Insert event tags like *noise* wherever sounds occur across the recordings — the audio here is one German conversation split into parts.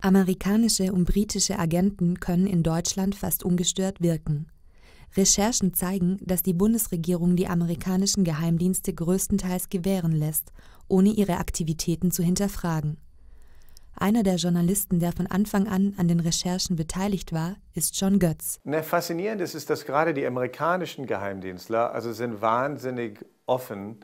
Amerikanische und britische Agenten können in Deutschland fast ungestört wirken. Recherchen zeigen, dass die Bundesregierung die amerikanischen Geheimdienste größtenteils gewähren lässt, ohne ihre Aktivitäten zu hinterfragen. Einer der Journalisten, der von Anfang an an den Recherchen beteiligt war, ist John Götz. Na, faszinierend ist, ist, dass gerade die amerikanischen Geheimdienstler also sind wahnsinnig offen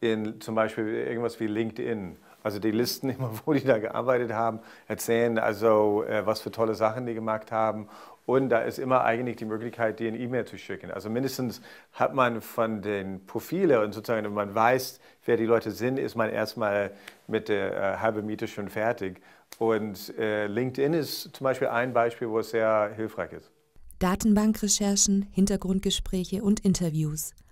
in zum Beispiel irgendwas wie LinkedIn also die Listen immer, *laughs* wo die da gearbeitet haben, erzählen also, äh, was für tolle Sachen die gemacht haben. Und da ist immer eigentlich die Möglichkeit, dir eine E-Mail zu schicken. Also mindestens hat man von den Profile und sozusagen, wenn man weiß, wer die Leute sind, ist man erstmal mit der äh, halben Miete schon fertig. Und äh, LinkedIn ist zum Beispiel ein Beispiel, wo es sehr hilfreich ist. Datenbankrecherchen, Hintergrundgespräche und Interviews –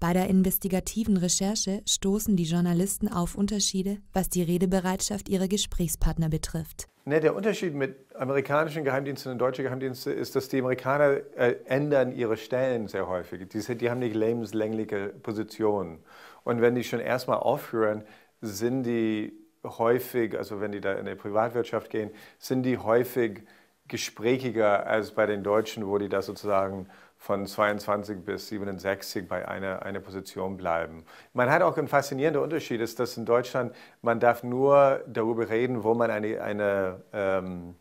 bei der investigativen Recherche stoßen die Journalisten auf Unterschiede, was die Redebereitschaft ihrer Gesprächspartner betrifft. Ne, der Unterschied mit amerikanischen Geheimdiensten und deutschen Geheimdiensten ist, dass die Amerikaner äh, ändern ihre Stellen sehr häufig. Die, die haben nicht lebenslängliche Positionen. Und wenn die schon erstmal aufhören, sind die häufig, also wenn die da in die Privatwirtschaft gehen, sind die häufig gesprächiger als bei den Deutschen, wo die da sozusagen von 22 bis 67 bei einer, einer Position bleiben. Man hat auch einen faszinierenden Unterschied, ist, dass in Deutschland man darf nur darüber reden, wo man eine, eine ähm,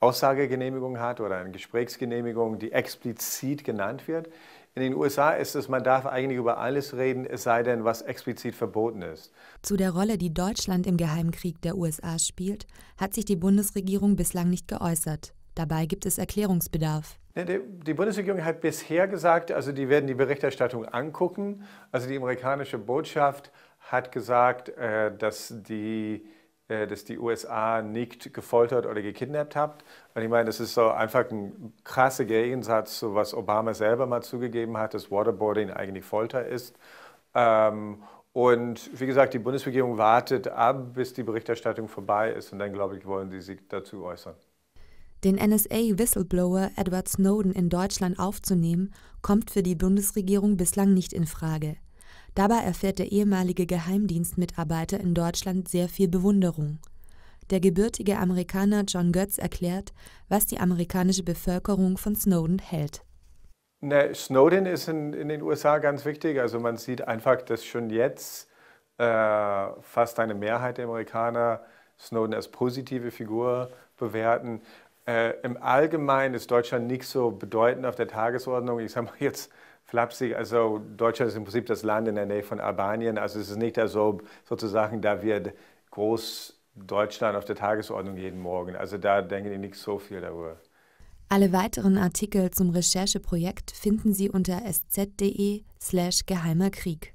Aussagegenehmigung hat oder eine Gesprächsgenehmigung, die explizit genannt wird. In den USA ist es, man darf eigentlich über alles reden, es sei denn, was explizit verboten ist. Zu der Rolle, die Deutschland im Geheimkrieg der USA spielt, hat sich die Bundesregierung bislang nicht geäußert. Dabei gibt es Erklärungsbedarf. Ne, die Bundesregierung hat bisher gesagt, also die werden die Berichterstattung angucken. Also die amerikanische Botschaft hat gesagt, äh, dass die äh, dass die USA nicht gefoltert oder gekidnappt habt. Und ich meine, das ist so einfach ein krasser Gegensatz zu was Obama selber mal zugegeben hat, dass Waterboarding eigentlich Folter ist. Ähm, und wie gesagt, die Bundesregierung wartet ab, bis die Berichterstattung vorbei ist und dann, glaube ich, wollen sie sich dazu äußern. Den NSA-Whistleblower Edward Snowden in Deutschland aufzunehmen, kommt für die Bundesregierung bislang nicht in Frage. Dabei erfährt der ehemalige Geheimdienstmitarbeiter in Deutschland sehr viel Bewunderung. Der gebürtige Amerikaner John Götz erklärt, was die amerikanische Bevölkerung von Snowden hält. Na, Snowden ist in, in, den USA ganz wichtig. Also man sieht einfach, dass schon jetzt äh, fast eine Mehrheit der Amerikaner Snowden als positive Figur bewerten. Äh, Im Allgemeinen ist Deutschland nicht so bedeutend auf der Tagesordnung. Ich sage mal jetzt flapsig. Also Deutschland ist im Prinzip das Land in der Nähe von Albanien. Also es ist nicht so sozusagen, da wird groß Deutschland auf der Tagesordnung jeden Morgen. Also da denken die nicht so viel darüber. Alle weiteren Artikel zum Rechercheprojekt finden Sie unter sz.de slash geheimer Krieg.